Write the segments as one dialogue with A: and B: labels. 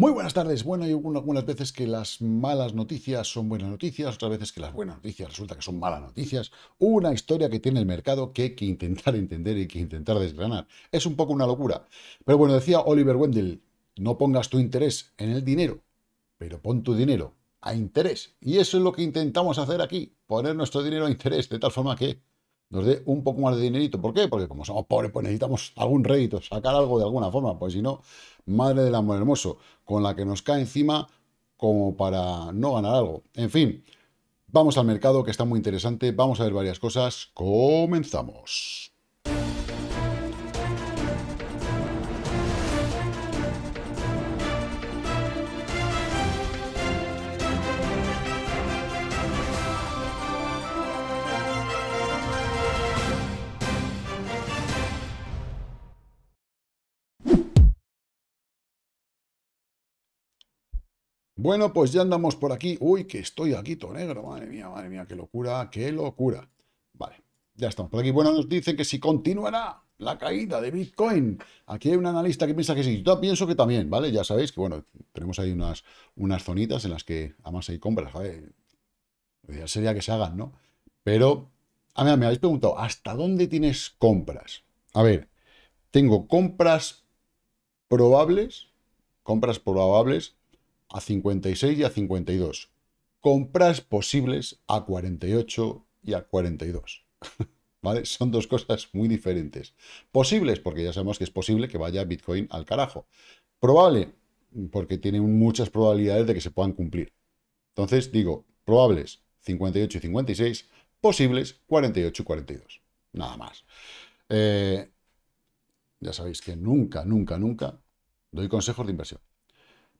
A: Muy buenas tardes. Bueno, hay algunas veces que las malas noticias son buenas noticias, otras veces que las buenas noticias resulta que son malas noticias. Una historia que tiene el mercado que hay que intentar entender y que intentar desgranar. Es un poco una locura. Pero bueno, decía Oliver Wendell, no pongas tu interés en el dinero, pero pon tu dinero a interés. Y eso es lo que intentamos hacer aquí, poner nuestro dinero a interés, de tal forma que nos dé un poco más de dinerito. ¿Por qué? Porque como somos pobres, pues necesitamos algún rédito, sacar algo de alguna forma, pues si no, madre del amor hermoso, con la que nos cae encima como para no ganar algo. En fin, vamos al mercado que está muy interesante, vamos a ver varias cosas, comenzamos. Bueno, pues ya andamos por aquí. Uy, que estoy aquí, todo negro. Madre mía, madre mía, qué locura, qué locura. Vale, ya estamos por aquí. Bueno, nos dicen que si continuará la caída de Bitcoin. Aquí hay un analista que piensa que sí. Yo pienso que también, ¿vale? Ya sabéis que, bueno, tenemos ahí unas, unas zonitas en las que además hay compras. A ver, sería que se hagan, ¿no? Pero, a mí me habéis preguntado, ¿hasta dónde tienes compras? A ver, tengo compras probables, compras probables a 56 y a 52. Compras posibles a 48 y a 42. ¿Vale? Son dos cosas muy diferentes. Posibles, porque ya sabemos que es posible que vaya Bitcoin al carajo. Probable, porque tiene muchas probabilidades de que se puedan cumplir. Entonces, digo, probables 58 y 56, posibles 48 y 42. Nada más. Eh, ya sabéis que nunca, nunca, nunca doy consejos de inversión.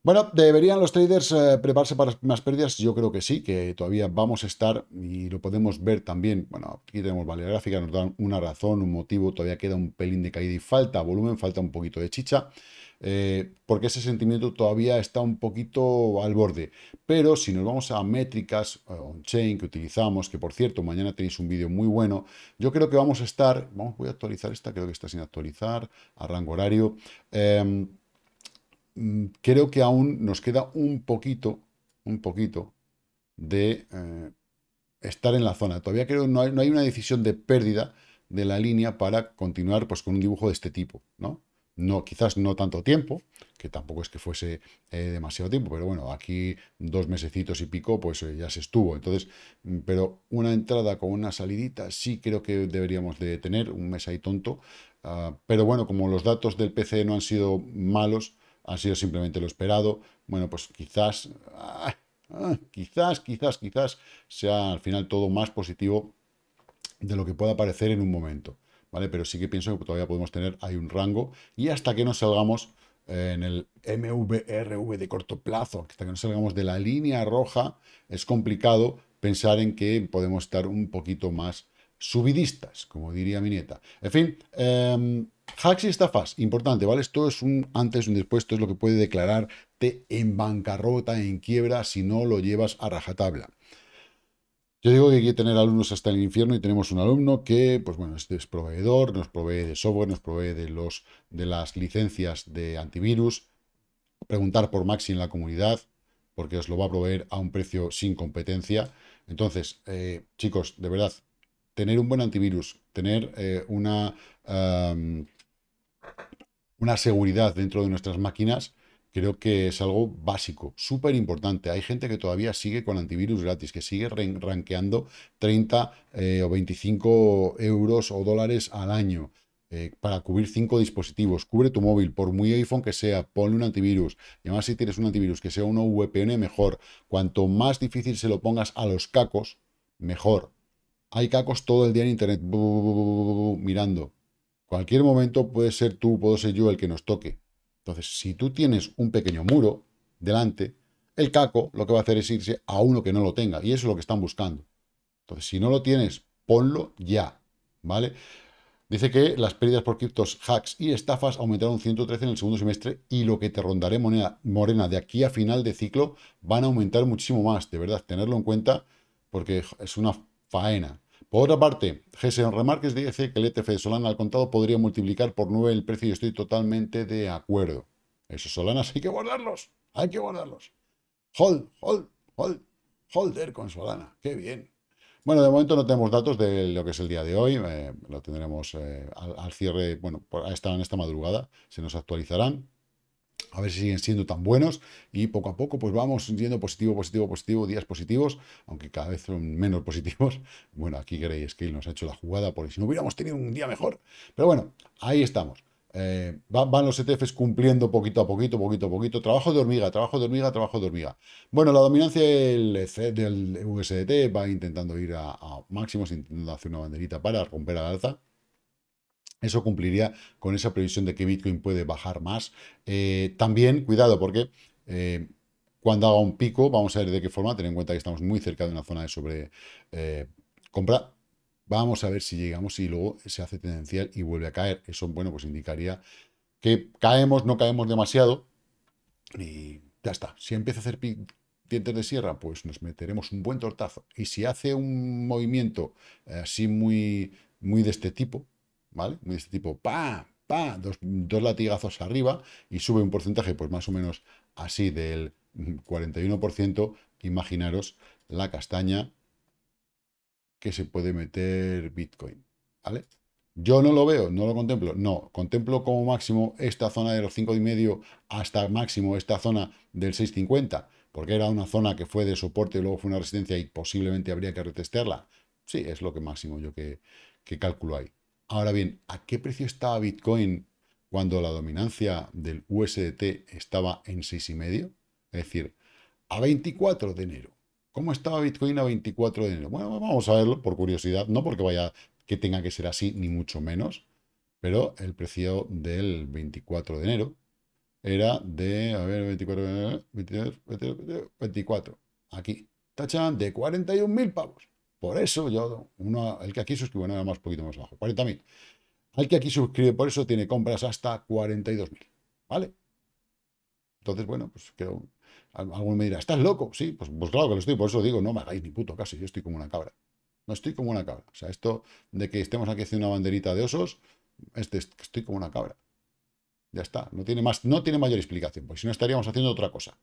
A: Bueno, ¿deberían los traders eh, prepararse para más pérdidas? Yo creo que sí, que todavía vamos a estar y lo podemos ver también. Bueno, aquí tenemos valor gráfica, nos dan una razón, un motivo, todavía queda un pelín de caída y falta volumen, falta un poquito de chicha, eh, porque ese sentimiento todavía está un poquito al borde. Pero si nos vamos a métricas eh, on-chain que utilizamos, que por cierto, mañana tenéis un vídeo muy bueno, yo creo que vamos a estar, vamos, voy a actualizar esta, creo que está sin actualizar, a rango horario. Em, Mm, creo que aún nos queda un poquito, un poquito de eh, estar en la zona. Todavía creo no hay, una decisión de pérdida de la línea para continuar pues, con un dibujo de este tipo, ¿no? No, quizás no tanto tiempo, que tampoco es que fuese eh, demasiado tiempo, pero bueno, aquí dos mesecitos y pico, pues eh, ya se estuvo. Entonces, mm, pero una entrada con una salidita sí creo que deberíamos de tener, un mes ahí tonto. Ah, pero bueno, como los datos del PC no han sido malos, ha sido simplemente lo esperado. Bueno, pues quizás, ah, ah, quizás, quizás, quizás sea al final todo más positivo de lo que pueda parecer en un momento. ¿Vale? Pero sí que pienso que todavía podemos tener ahí un rango y hasta que nos salgamos eh, en el MVRV de corto plazo, hasta que no salgamos de la línea roja, es complicado pensar en que podemos estar un poquito más subidistas, como diría mi nieta. En fin, em, hacks y estafas, importante, ¿vale? Esto es un antes y un después, esto es lo que puede declararte en bancarrota, en quiebra, si no lo llevas a rajatabla. Yo digo que hay que tener alumnos hasta el infierno y tenemos un alumno que, pues bueno, este es proveedor, nos provee de software, nos provee de, los, de las licencias de antivirus, preguntar por Maxi en la comunidad, porque os lo va a proveer a un precio sin competencia. Entonces, eh, chicos, de verdad, tener un buen antivirus, tener eh, una, una seguridad dentro de nuestras máquinas, creo que es algo básico, súper importante. Hay gente que todavía sigue con antivirus gratis, que sigue ranqueando 30 eh, o 25 euros o dólares al año. Eh, para cubrir cinco dispositivos. Cubre tu móvil, por muy iPhone que sea, ponle un antivirus. Y además, si tienes un antivirus que sea uno VPN, mejor. Cuanto más difícil se lo pongas a los cacos, mejor hay cacos todo el día en internet, mirando. Cualquier momento puede ser tú, puedo ser yo el que nos toque. Entonces, si tú tienes un pequeño muro delante, el caco lo que va a hacer es irse a uno que no lo tenga. Y eso es lo que están buscando. Entonces, si no lo tienes, ponlo ya. ¿Vale? Dice que las pérdidas por criptos, hacks y estafas aumentaron 113 en el segundo semestre y lo que te rondaré moneda, morena de aquí a final de ciclo van a aumentar muchísimo más. De verdad, tenerlo en cuenta porque es una faena. Por otra parte, gs e Remarques dice que el ETF de Solana al contado podría multiplicar por 9 el precio y estoy totalmente de acuerdo. Esos Solanas hay que guardarlos, hay que guardarlos. Hold, hold, hold, holder con Solana, qué bien. Bueno, de momento no tenemos datos de lo que es el día de hoy, eh, lo tendremos eh, al, cierre, bueno, en esta madrugada, se nos actualizarán a ver si siguen siendo tan buenos y poco a poco pues vamos yendo positivo, positivo, positivo, días positivos, aunque cada vez son menos positivos. Bueno, aquí que Scale nos ha hecho la jugada porque si no hubiéramos tenido un día mejor. Pero bueno, ahí estamos. Eh, van, los ETFs cumpliendo poquito a poquito, poquito a poquito. Trabajo de hormiga, trabajo de hormiga, trabajo de hormiga. Bueno, la dominancia del, del USDT va intentando ir a, máximos, intentando hacer una banderita para romper la alza eso cumpliría con esa previsión de que Bitcoin puede bajar más. Eh, también, cuidado, porque eh, cuando haga un pico, vamos a ver de qué forma, ten en cuenta que estamos muy cerca de una zona de sobre eh, compra. Vamos a ver si llegamos y luego se hace tendencial y vuelve a caer. Eso, bueno, pues indicaría que caemos, no caemos demasiado y ya está. Si empieza a hacer dientes de sierra, pues nos meteremos un buen tortazo. Y si hace un movimiento así muy, muy de este tipo, ¿vale? este tipo, pa, pa, dos, latigazos arriba y sube un porcentaje, pues más o menos así del 41%. Imaginaros la castaña que se puede meter Bitcoin, ¿vale? Yo no lo veo, no lo contemplo, no, contemplo como máximo esta zona de los 5,5 hasta máximo esta zona del 650 porque era una zona que fue de soporte y luego fue una resistencia y posiblemente habría que retestearla. Sí, es lo que máximo yo que, que calculo ahí. Ahora bien, ¿a qué precio estaba Bitcoin cuando la dominancia del USDT estaba en 6,5? Es decir, a 24 de enero. ¿Cómo estaba Bitcoin a 24 de enero? Bueno, vamos a verlo por curiosidad, no porque vaya que tenga que ser así, ni mucho menos, pero el precio del 24 de enero era de, a ver, 24 de 24, 24, aquí, tachan, de 41.000 pavos. Por eso yo, uno, el que aquí suscribe, nada más, poquito más abajo, 40.000. El que aquí suscribe por eso tiene compras hasta 42.000, ¿vale? Entonces, bueno, pues creo, alguno me dirá, ¿estás loco? Sí, pues, pues, claro que lo estoy, por eso digo, no me hagáis ni puto casi, yo estoy como una cabra. No estoy como una cabra. O sea, esto de que estemos aquí haciendo una banderita de osos, este, estoy como una cabra. Ya está, no tiene, más, no tiene mayor explicación, porque si no estaríamos haciendo otra cosa.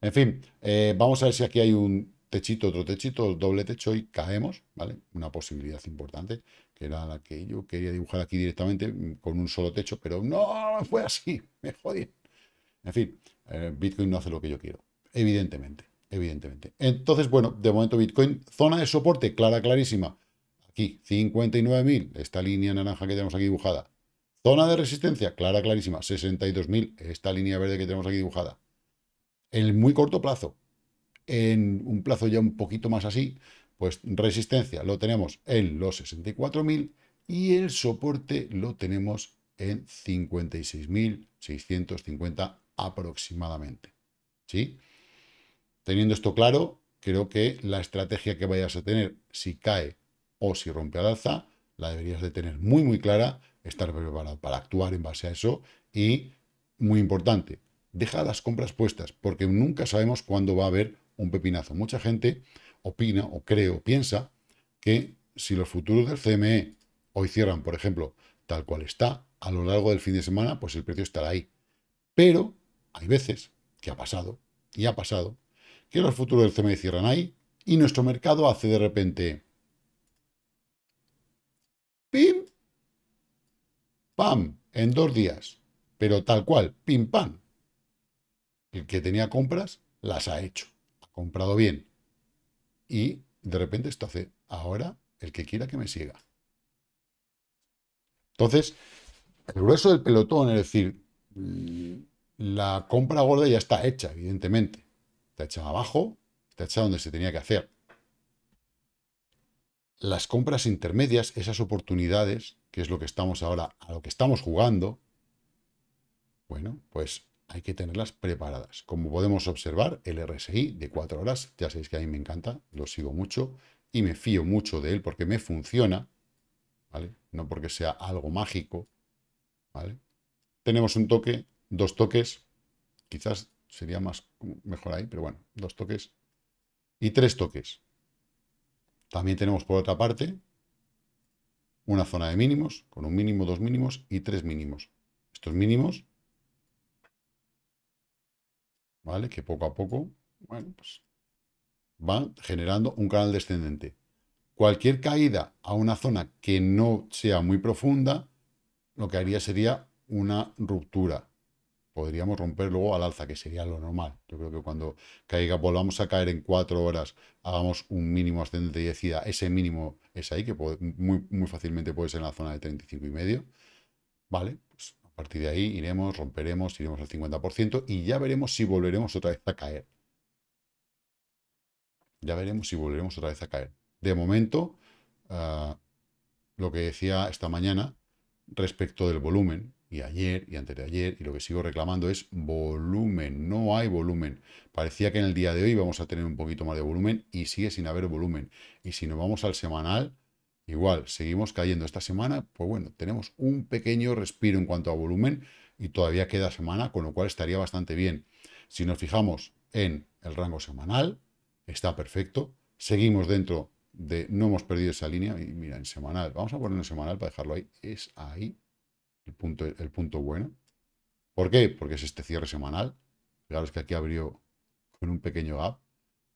A: En fin, eh, vamos a ver si aquí hay un techito, otro techito, doble techo y caemos, ¿vale? Una posibilidad importante, que era la que yo quería dibujar aquí directamente mm, con un solo techo, pero no fue así, me jodí. En fin, eh, Bitcoin no hace lo que yo quiero, evidentemente, evidentemente. Entonces, bueno, de momento Bitcoin, zona de soporte clara, clarísima. Aquí, 59.000, esta línea naranja que tenemos aquí dibujada. Zona de resistencia, clara, clarísima, 62.000, esta línea verde que tenemos aquí dibujada. En el muy corto plazo, en un plazo ya un poquito más así, pues resistencia lo tenemos en los 64.000 y el soporte lo tenemos en 56.650 aproximadamente. ¿Sí? Teniendo esto claro, creo que la estrategia que vayas a tener, si cae o si rompe al alza, la deberías de tener muy muy clara, estar preparado para actuar en base a eso y, muy importante, deja las compras puestas, porque nunca sabemos cuándo va a haber un pepinazo. Mucha gente opina o creo, piensa que si los futuros del CME hoy cierran, por ejemplo, tal cual está, a lo largo del fin de semana, pues el precio estará ahí. Pero hay veces que ha pasado, y ha pasado, que los futuros del CME cierran ahí y nuestro mercado hace de repente... ¡Pim! ¡Pam! En dos días. Pero tal cual, pim, pam. El que tenía compras las ha hecho comprado bien. Y de repente esto hace, ahora el que quiera que me siga. Entonces, el grueso del pelotón, es decir, la compra gorda ya está hecha, evidentemente. Está hecha abajo, está hecha donde se tenía que hacer. Las compras intermedias, esas oportunidades, que es lo que estamos ahora, a lo que estamos jugando, bueno, pues hay que tenerlas preparadas. Como podemos observar, el RSI de 4 horas, ya sabéis que a mí me encanta, lo sigo mucho y me fío mucho de él porque me funciona, ¿vale? No porque sea algo mágico, ¿vale? Tenemos un toque, dos toques, quizás sería más mejor ahí, pero bueno, dos toques y tres toques. También tenemos por otra parte una zona de mínimos, con un mínimo, dos mínimos y tres mínimos. Estos mínimos ¿vale? Que poco a poco, bueno, pues van generando un canal descendente. Cualquier caída a una zona que no sea muy profunda, lo que haría sería una ruptura. Podríamos romper luego al alza, que sería lo normal. Yo creo que cuando caiga, volvamos a caer en cuatro horas, hagamos un mínimo ascendente y decida, ese mínimo es ahí, que puede, muy, muy fácilmente puede ser en la zona de 35 y medio. ¿Vale? Pues a partir de ahí iremos, romperemos, iremos al 50% y ya veremos si volveremos otra vez a caer. Ya veremos si volveremos otra vez a caer. De momento, ah, lo que decía esta mañana respecto del volumen, y ayer y antes de ayer, y lo que sigo reclamando es volumen, no hay volumen. Parecía que en el día de hoy vamos a tener un poquito más de volumen y sigue sin haber volumen. Y si nos vamos al semanal, Igual, seguimos cayendo esta semana, pues bueno, tenemos un pequeño respiro en cuanto a volumen y todavía queda semana, con lo cual estaría bastante bien. Si nos fijamos en el rango semanal, está perfecto. Seguimos dentro de, no hemos perdido esa línea, y mira, en semanal, vamos a ponerlo en semanal para dejarlo ahí, es ahí el punto, el punto bueno. ¿Por qué? Porque es este cierre semanal. Fijaros que aquí abrió con un pequeño gap.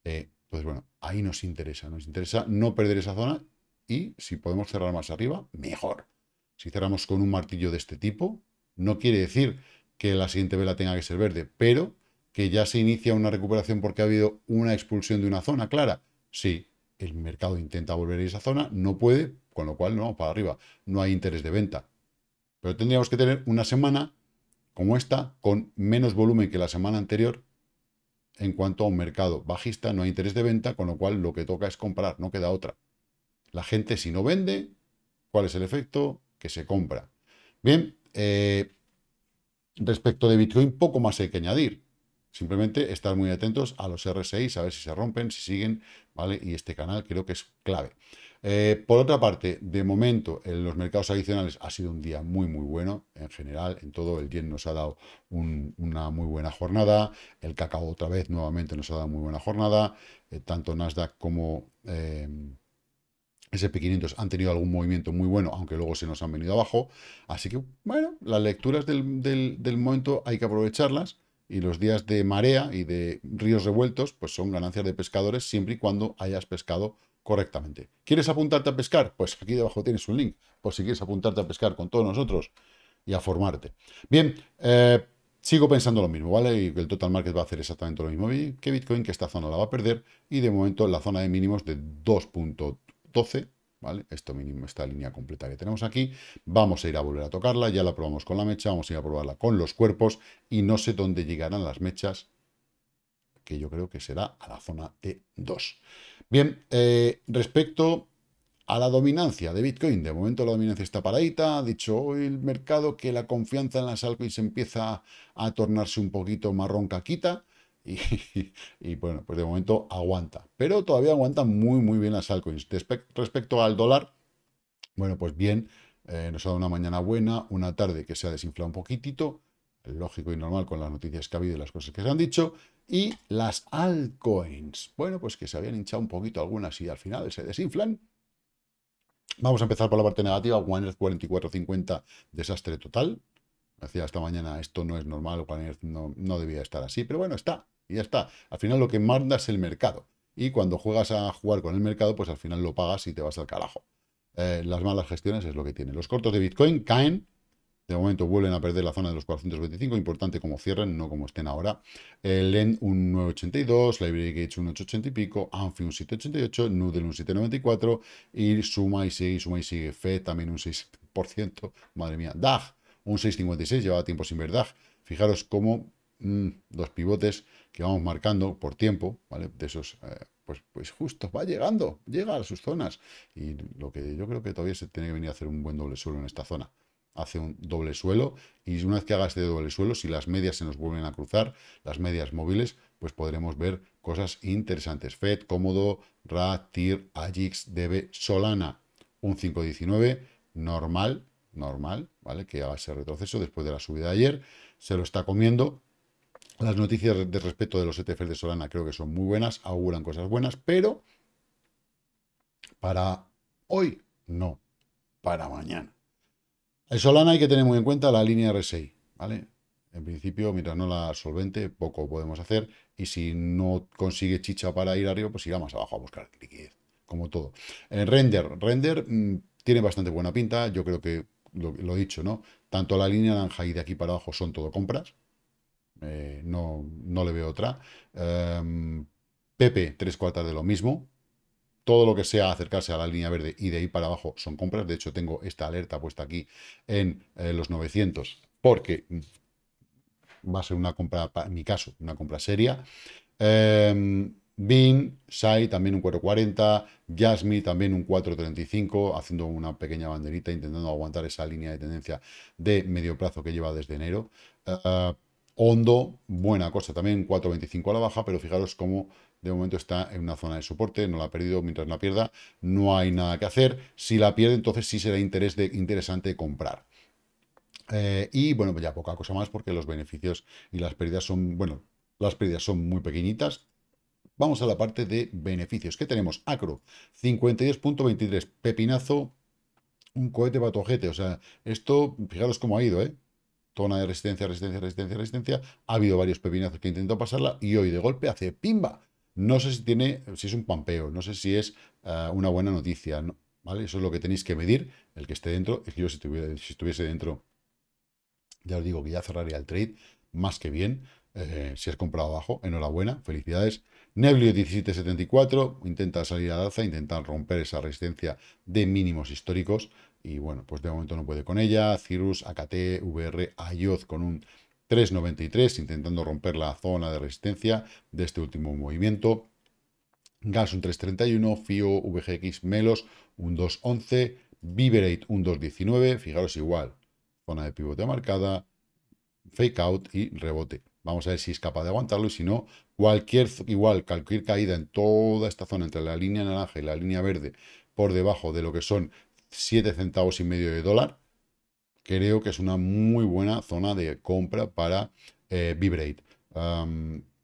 A: Eh, entonces, bueno, ahí nos interesa, nos interesa no perder esa zona y si podemos cerrar más arriba, mejor. Si cerramos con un martillo de este tipo, no quiere decir que la siguiente vela tenga que ser verde, pero que ya se inicia una recuperación porque ha habido una expulsión de una zona clara. Si el mercado intenta volver a esa zona, no puede, con lo cual no vamos para arriba, no hay interés de venta. Pero tendríamos que tener una semana como esta, con menos volumen que la semana anterior, en cuanto a un mercado bajista, no hay interés de venta, con lo cual lo que toca es comprar, no queda otra. La gente si no vende, ¿cuál es el efecto? Que se compra. Bien, eh, respecto de Bitcoin poco más hay que añadir. Simplemente estar muy atentos a los RSI, a ver si se rompen, si siguen, ¿vale? Y este canal creo que es clave. Eh, por otra parte, de momento, en los mercados adicionales ha sido un día muy, muy bueno. En general, en todo, el yen nos ha dado una muy buena jornada. El cacao otra vez, nuevamente, nos ha dado muy buena jornada. Eh, tanto Nasdaq como... SP500 han tenido algún movimiento muy bueno, aunque luego se nos han venido abajo. Así que, bueno, las lecturas del, momento hay que aprovecharlas y los días de marea y de ríos revueltos, pues son ganancias de pescadores siempre y cuando hayas pescado correctamente. ¿Quieres apuntarte a pescar? Pues aquí debajo tienes un link, por si quieres apuntarte a pescar con todos nosotros y a formarte. Bien, eh, sigo pensando lo mismo, ¿vale? Y el total market va a hacer exactamente lo mismo que Bitcoin, que esta zona la va a perder y de momento la zona de mínimos de 2.3 12, ¿vale? Esto mínimo, esta línea completa que tenemos aquí. Vamos a ir a volver a tocarla, ya la probamos con la mecha, vamos a ir a probarla con los cuerpos y no sé dónde llegarán las mechas, que yo creo que será a la zona de 2. Bien, eh, respecto a la dominancia de Bitcoin, de momento la dominancia está paradita, ha dicho hoy el mercado que la confianza en las altcoins empieza a tornarse un poquito marrón caquita, y, bueno, pues de momento aguanta. Pero todavía aguanta muy, muy bien las altcoins. respecto al dólar, bueno, pues bien, eh, nos ha dado una mañana buena, una tarde que se ha desinflado un poquitito, lógico y normal con las noticias que ha habido y las cosas que se han dicho. Y las altcoins, bueno, pues que se habían hinchado un poquito algunas y al final se desinflan. Vamos a empezar por la parte negativa, One Earth 44.50, desastre total. Decía esta mañana, esto no es normal, One no debía estar así, pero bueno, está y ya está. Al final lo que manda es el mercado. Y cuando juegas a jugar con el mercado, pues al final lo pagas y te vas al carajo. Eh, las malas gestiones es lo que tiene. Los cortos de Bitcoin caen. De momento vuelven a perder la zona de los 425. Importante como cierren, no como estén ahora. El eh, LEN un 982, Library Gage un 880 y pico, Anfi un 788, Noodle un 794 y suma y sigue, suma y sigue. FE también un 6%. Madre mía. DAG un 656, llevaba tiempo sin ver DAG. Fijaros cómo mm, dos pivotes que vamos marcando por tiempo, ¿vale? De esos, eh, pues, pues justo, va llegando, llega a sus zonas. Y lo que yo creo que todavía se tiene que venir a hacer un buen doble suelo en esta zona. Hace un doble suelo y una vez que haga este doble suelo, si las medias se nos vuelven a cruzar, las medias móviles, pues podremos ver cosas interesantes. FED, Cómodo, RA, TIR, AGIX, DB, Solana, un 519, normal, normal, ¿vale? Que haga ese retroceso después de la subida de ayer, se lo está comiendo, las noticias de respecto de los ETFs de Solana creo que son muy buenas, auguran cosas buenas, pero para hoy no, para mañana. En Solana hay que tener muy en cuenta la línea R6 ¿vale? En principio, mientras no la solvente, poco podemos hacer. Y si no consigue chicha para ir arriba, pues irá más abajo a buscar liquidez, como todo. El eh, render, render mm, tiene bastante buena pinta. Yo creo que lo, he dicho, ¿no? Tanto la línea naranja y de aquí para abajo son todo compras. Eh, no, no le veo otra. Em, Pepe, tres cuartas de lo mismo. Todo lo que sea acercarse a la línea verde y de ahí para abajo son compras. De hecho, tengo esta alerta puesta aquí en eh, los 900 porque mm, va a ser una compra, en mi caso, una compra seria. Em, Bin, Sai también un 4.40, Yasmi también un 4.35, haciendo una pequeña banderita, intentando aguantar esa línea de tendencia de medio plazo que lleva desde enero. Eh, Hondo, buena cosa también, 4.25 a la baja, pero fijaros cómo de momento está en una zona de soporte, no la ha perdido, mientras la pierda no hay nada que hacer. Si la pierde, entonces sí será interés de, interesante comprar. Eh, y bueno, pues ya poca cosa más porque los beneficios y las pérdidas son, bueno, las pérdidas son muy pequeñitas. Vamos a la parte de beneficios. ¿Qué tenemos? Acro, 52.23, pepinazo, un cohete batojete. O sea, esto, fijaros cómo ha ido, ¿eh? zona de resistencia, resistencia, resistencia, resistencia. Ha habido varios pepinazos que intentó pasarla y hoy de golpe hace pimba. No sé si tiene, si es un pampeo, no sé si es eh, una buena noticia, ¿vale? Eso es lo que tenéis que medir, el que esté dentro. Es que yo si, si estuviese dentro, ya os digo que ya cerraría el trade, más que bien. Eh, si has comprado abajo, enhorabuena, felicidades. Neblio 1774 intenta salir al alza, intenta romper esa resistencia de mínimos históricos y bueno, pues de momento no puede con ella. Cirrus, AKT, VR, Ayoz con un 3.93, intentando romper la zona de resistencia de este último movimiento. Gas un 3.31, FIO, VGX, Melos un 2.11, Vibrate un 2.19, fijaros igual, zona de pivote marcada, fake out y rebote. Vamos a ver si es capaz de aguantarlo y si no, cualquier, igual, cualquier caída en toda esta zona entre la línea naranja y la línea verde por debajo de lo que son 7 centavos y medio de dólar, creo que es una muy buena zona de compra para eh, Vibrate.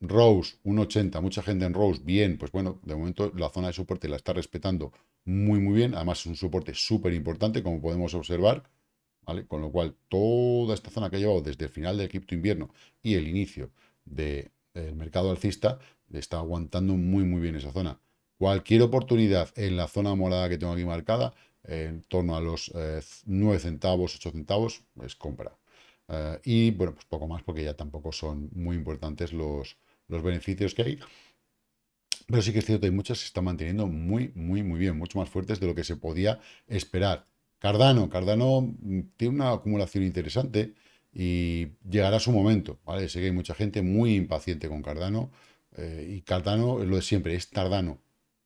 A: Rose, 1,80, mucha gente en Rose, bien, pues bueno, de momento la zona de soporte la está respetando muy, muy bien. Además es un soporte súper importante, como podemos observar, ¿vale? Con lo cual, toda esta zona que ha llevado desde el final del cripto invierno y el inicio del eh, mercado alcista, está aguantando muy, muy bien esa zona. Cualquier oportunidad en la zona morada que tengo aquí marcada en torno a los 9 eh, centavos, 8 centavos, es compra. Eh, y bueno, pues poco más porque ya tampoco son muy importantes los, beneficios que hay. Pero sí que es cierto, hay muchas que se están manteniendo muy, muy, muy bien, mucho más fuertes de lo que se podía esperar. Cardano, Cardano mm, tiene una acumulación interesante y llegará su momento, ¿vale? Sé que hay mucha gente muy impaciente con Cardano eh, y Cardano lo de siempre, es Tardano.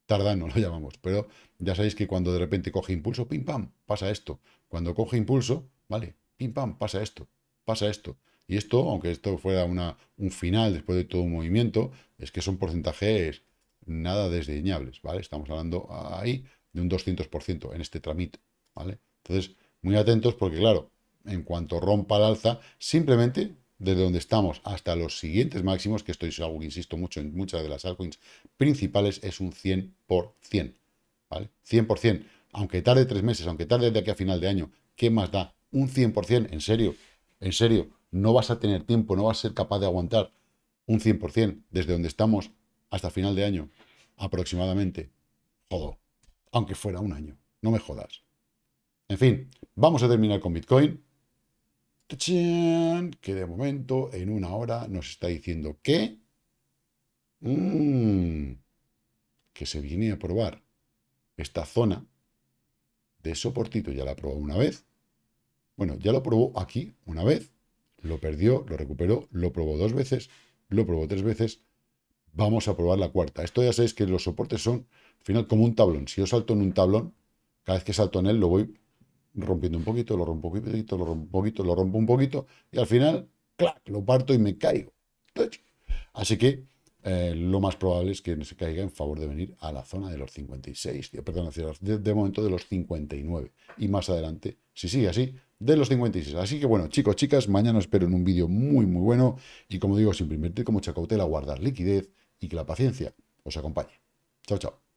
A: Tardano lo llamamos, pero ya sabéis que cuando de repente coge impulso, pim pam, pasa esto. Cuando coge impulso, vale, pim pam, pasa esto, pasa esto. Y esto, aunque esto fuera una, un final después de todo un movimiento, es que son porcentajes nada desdeñables, ¿vale? Estamos hablando ahí de un 200% en este trámite ¿vale? Entonces, muy atentos porque, claro, en cuanto rompa el alza, simplemente desde donde estamos hasta los siguientes máximos, que estoy algo que insisto mucho en muchas de las altcoins principales, es un 100%. ¿vale? 100%. Aunque tarde tres meses, aunque tarde de aquí a final de año, ¿qué más da? Un 100%, en serio, en serio. No vas a tener tiempo, no vas a ser capaz de aguantar un 100% desde donde estamos hasta final de año, aproximadamente. Jodo, aunque fuera un año, no me jodas. En fin, vamos a terminar con Bitcoin. Que de momento, en una hora, nos está diciendo que... Mm, que se viene a probar esta zona de soportito. Ya la probó una vez. Bueno, ya lo probó aquí una vez. Lo perdió, lo recuperó, lo probó dos veces, lo probó tres veces. Vamos a probar la cuarta. Esto ya sabéis que los soportes son, al final, como un tablón. Si yo salto en un tablón, cada vez que salto en él, lo voy rompiendo un poquito, lo rompo un poquito, lo rompo un poquito, lo rompo un poquito, y al final, clac, lo parto y me caigo. Así que eh, lo más probable es que se caiga en favor de venir a la zona de los 56, perdón, de, de momento de los 59. Y más adelante, si sigue así, de los 56. Así que bueno, chicos, chicas, mañana espero en un vídeo muy, muy bueno. Y como digo, siempre como como mucha cautela, guardar liquidez y que la paciencia os acompañe. Chao, chao.